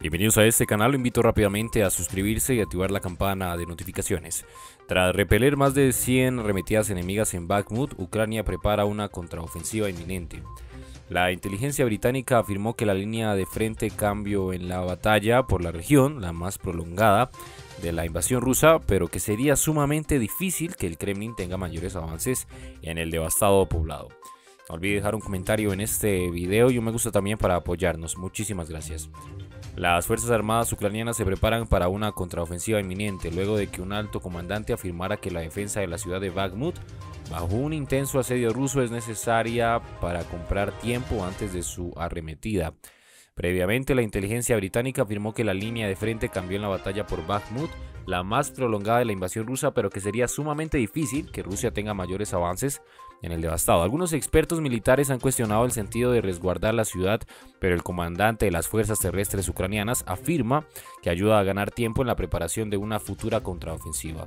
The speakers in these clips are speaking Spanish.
Bienvenidos a este canal, lo invito rápidamente a suscribirse y activar la campana de notificaciones. Tras repeler más de 100 remetidas enemigas en Bakhmut, Ucrania prepara una contraofensiva inminente. La inteligencia británica afirmó que la línea de frente cambió en la batalla por la región, la más prolongada de la invasión rusa, pero que sería sumamente difícil que el Kremlin tenga mayores avances en el devastado poblado. No olvide dejar un comentario en este video y un me gusta también para apoyarnos. Muchísimas gracias. Las Fuerzas Armadas ucranianas se preparan para una contraofensiva inminente luego de que un alto comandante afirmara que la defensa de la ciudad de Bakhmut bajo un intenso asedio ruso es necesaria para comprar tiempo antes de su arremetida. Previamente, la inteligencia británica afirmó que la línea de frente cambió en la batalla por Bakhmut, la más prolongada de la invasión rusa, pero que sería sumamente difícil que Rusia tenga mayores avances en el devastado. Algunos expertos militares han cuestionado el sentido de resguardar la ciudad, pero el comandante de las fuerzas terrestres ucranianas afirma que ayuda a ganar tiempo en la preparación de una futura contraofensiva.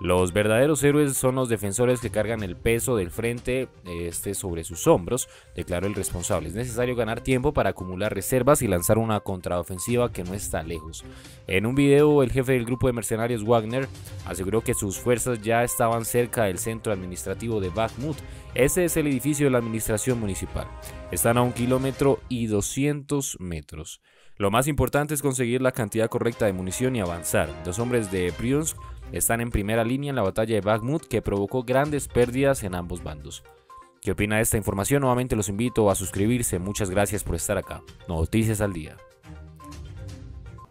Los verdaderos héroes son los defensores que cargan el peso del frente este sobre sus hombros, declaró el responsable. Es necesario ganar tiempo para acumular reservas y lanzar una contraofensiva que no está lejos. En un video, el jefe del grupo de mercenarios Wagner aseguró que sus fuerzas ya estaban cerca del centro administrativo de Bakhmut. Ese es el edificio de la administración municipal. Están a un kilómetro y doscientos metros. Lo más importante es conseguir la cantidad correcta de munición y avanzar. Los hombres de Brionsk están en primera línea en la batalla de Bakhmut que provocó grandes pérdidas en ambos bandos. ¿Qué opina de esta información? Nuevamente los invito a suscribirse. Muchas gracias por estar acá. Noticias al día.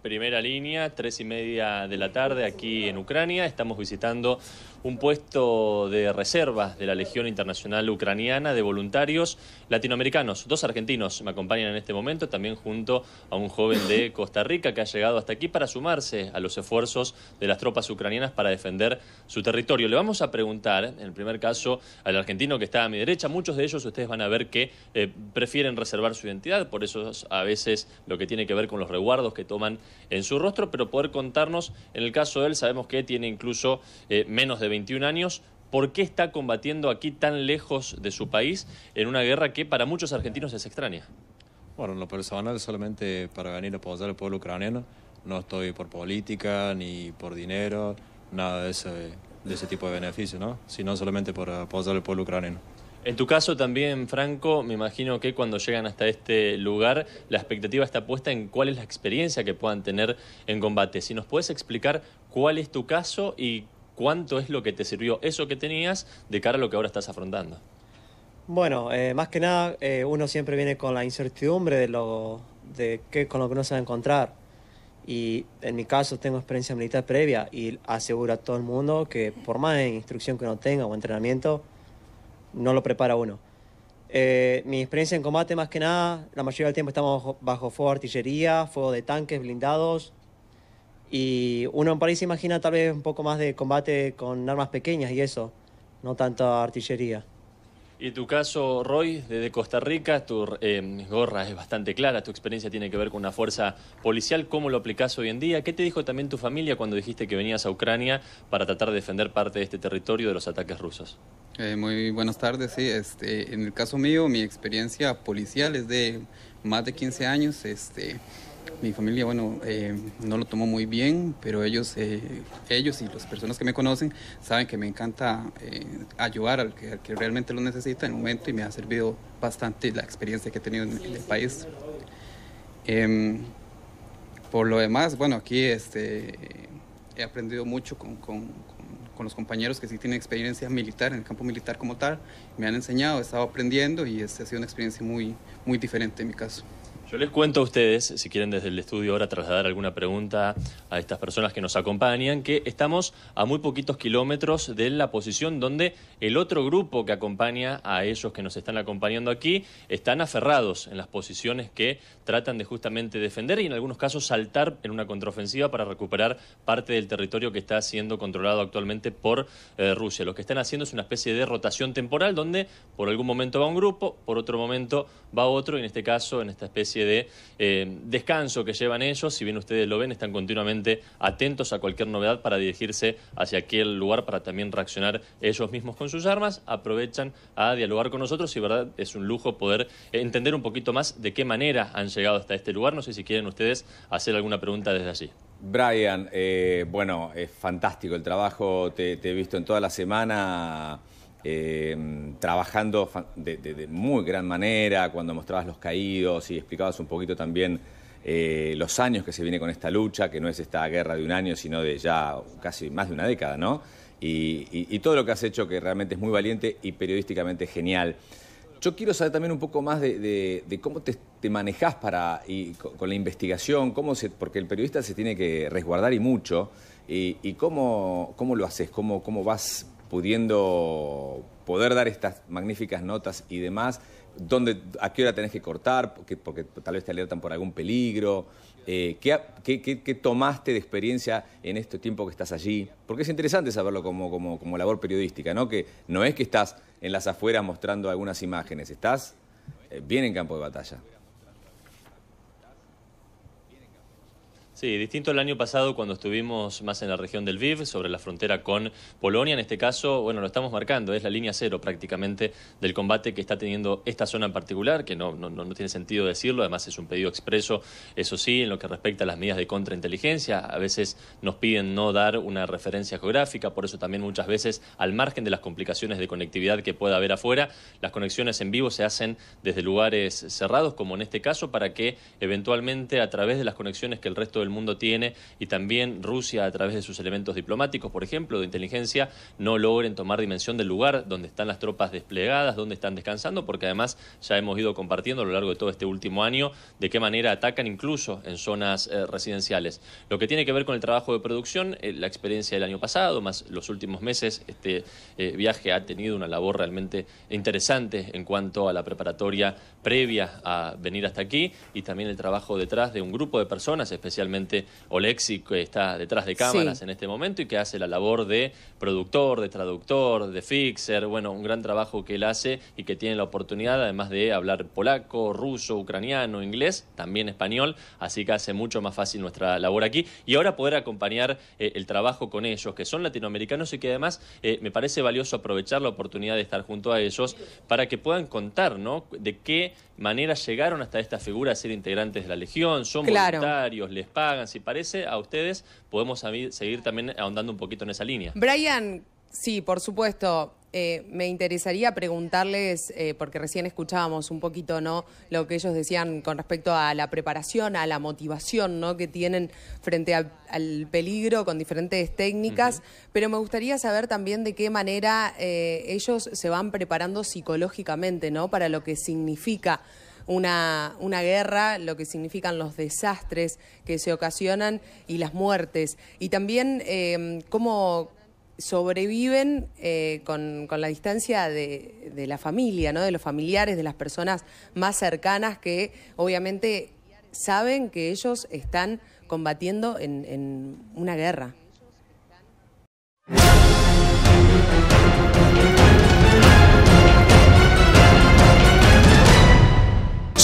Primera línea, tres y media de la tarde aquí en Ucrania. Estamos visitando un puesto de reservas de la Legión Internacional Ucraniana de voluntarios latinoamericanos. Dos argentinos me acompañan en este momento, también junto a un joven de Costa Rica que ha llegado hasta aquí para sumarse a los esfuerzos de las tropas ucranianas para defender su territorio. Le vamos a preguntar, en el primer caso, al argentino que está a mi derecha, muchos de ellos ustedes van a ver que eh, prefieren reservar su identidad, por eso a veces lo que tiene que ver con los reguardos que toman en su rostro, pero poder contarnos, en el caso de él, sabemos que tiene incluso eh, menos de 21 años, ¿por qué está combatiendo aquí tan lejos de su país en una guerra que para muchos argentinos es extraña? Bueno, lo personal solamente para venir a apoyar al pueblo ucraniano, no estoy por política ni por dinero, nada de ese, de ese tipo de beneficio, ¿no? sino solamente por apoyar al pueblo ucraniano. En tu caso también, Franco, me imagino que cuando llegan hasta este lugar, la expectativa está puesta en cuál es la experiencia que puedan tener en combate. Si nos puedes explicar cuál es tu caso y cuánto es lo que te sirvió eso que tenías de cara a lo que ahora estás afrontando. Bueno, eh, más que nada eh, uno siempre viene con la incertidumbre de, lo, de qué, con lo que uno se va a encontrar. Y en mi caso tengo experiencia militar previa y aseguro a todo el mundo que por más instrucción que uno tenga o entrenamiento, no lo prepara uno. Eh, mi experiencia en combate, más que nada, la mayoría del tiempo estamos bajo, bajo fuego de artillería, fuego de tanques blindados, y uno en París se imagina tal vez un poco más de combate con armas pequeñas y eso, no tanta artillería. Y tu caso, Roy, desde Costa Rica, tu eh, gorra es bastante clara, tu experiencia tiene que ver con una fuerza policial, ¿cómo lo aplicas hoy en día? ¿Qué te dijo también tu familia cuando dijiste que venías a Ucrania para tratar de defender parte de este territorio de los ataques rusos? Eh, muy buenas tardes, sí. Este, en el caso mío, mi experiencia policial es de más de 15 años. Este, mi familia, bueno, eh, no lo tomó muy bien, pero ellos, eh, ellos y las personas que me conocen saben que me encanta eh, ayudar al que, que, realmente lo necesita en un momento y me ha servido bastante la experiencia que he tenido en, el país. Em, por lo demás, bueno, aquí este, he aprendido mucho con, los compañeros que sí tienen experiencia militar, en el campo militar como tal. Me han enseñado, he estado aprendiendo y este, ha sido una experiencia muy, muy diferente en mi caso les cuento a ustedes, si quieren desde el estudio ahora trasladar alguna pregunta a estas personas que nos acompañan, que estamos a muy poquitos kilómetros de la posición donde el otro grupo que acompaña a ellos que nos están acompañando aquí están aferrados en las posiciones que tratan de justamente defender y en algunos casos saltar en una contraofensiva para recuperar parte del territorio que está siendo controlado actualmente por eh, Rusia. Lo que están haciendo es una especie de rotación temporal donde por algún momento va un grupo, por otro momento va otro y en este caso, en esta especie de eh, descanso que llevan ellos. Si bien ustedes lo ven, están continuamente atentos a cualquier novedad para dirigirse hacia aquel lugar para también reaccionar ellos mismos con sus armas. Aprovechan a dialogar con nosotros y, verdad, es un lujo poder entender un poquito más de qué manera han llegado hasta este lugar. No sé si quieren ustedes hacer alguna pregunta desde allí. Brian, eh, bueno, es fantástico el trabajo, te he visto en toda la semana eh, trabajando de, muy gran manera, cuando mostrabas los caídos y explicabas un poquito también eh, los años que se viene con esta lucha, que no es esta guerra de un año, sino de ya casi más de una década, ¿no? Y, todo lo que has hecho que realmente es muy valiente y periodísticamente genial. Yo quiero saber también un poco más de, cómo te, te, manejás para, con, la investigación, cómo se, porque el periodista se tiene que resguardar y mucho, y, cómo, cómo, lo haces, cómo, cómo vas pudiendo poder dar estas magníficas notas y demás, dónde, a qué hora tenés que cortar, porque, tal vez te alertan por algún peligro, eh, ¿qué, tomaste de experiencia en este tiempo que estás allí? Porque es interesante saberlo como, como labor periodística, ¿no? Que no es que estás en las afueras mostrando algunas imágenes, estás eh, bien en campo de batalla. Sí, distinto al año pasado cuando estuvimos más en la región del Viv, sobre la frontera con Polonia. En este caso, bueno, lo estamos marcando, es la línea cero prácticamente del combate que está teniendo esta zona en particular, que no, no, no tiene sentido decirlo, además es un pedido expreso, eso sí, en lo que respecta a las medidas de contrainteligencia. A veces nos piden no dar una referencia geográfica, por eso también muchas veces, al margen de las complicaciones de conectividad que pueda haber afuera, las conexiones en vivo se hacen desde lugares cerrados, como en este caso, para que eventualmente a través de las conexiones que el resto del mundo tiene y también Rusia a través de sus elementos diplomáticos, por ejemplo, de inteligencia, no logren tomar dimensión del lugar donde están las tropas desplegadas, donde están descansando, porque además ya hemos ido compartiendo a lo largo de todo este último año de qué manera atacan incluso en zonas eh, residenciales. Lo que tiene que ver con el trabajo de producción, eh, la experiencia del año pasado, más los últimos meses, este eh, viaje ha tenido una labor realmente interesante en cuanto a la preparatoria previa a venir hasta aquí y también el trabajo detrás de un grupo de personas, especialmente Olexi, que está detrás de cámaras en este momento y que hace la labor de productor, de traductor, de fixer, bueno, un gran trabajo que él hace y que tiene la oportunidad, además de hablar polaco, ruso, ucraniano, inglés, también español, así que hace mucho más fácil nuestra labor aquí y ahora poder acompañar eh, el trabajo con ellos, que son latinoamericanos y que además eh, me parece valioso aprovechar la oportunidad de estar junto a ellos para que puedan contar, ¿no? De qué manera llegaron hasta esta figura a ser integrantes de la Legión, son voluntarios, les si parece, a ustedes, podemos seguir también ahondando un poquito en esa línea. Brian, sí, por supuesto. Eh, me interesaría preguntarles, eh, porque recién escuchábamos un poquito ¿no? lo que ellos decían con respecto a la preparación, a la motivación ¿no? que tienen frente al peligro con diferentes técnicas, pero me gustaría saber también de qué manera eh, ellos se van preparando psicológicamente ¿no? para lo que significa una, una guerra, lo que significan los desastres que se ocasionan y las muertes. Y también eh, cómo sobreviven eh, con, con, la distancia de, de, la familia, ¿no? de los familiares, de las personas más cercanas que obviamente saben que ellos están combatiendo en una guerra.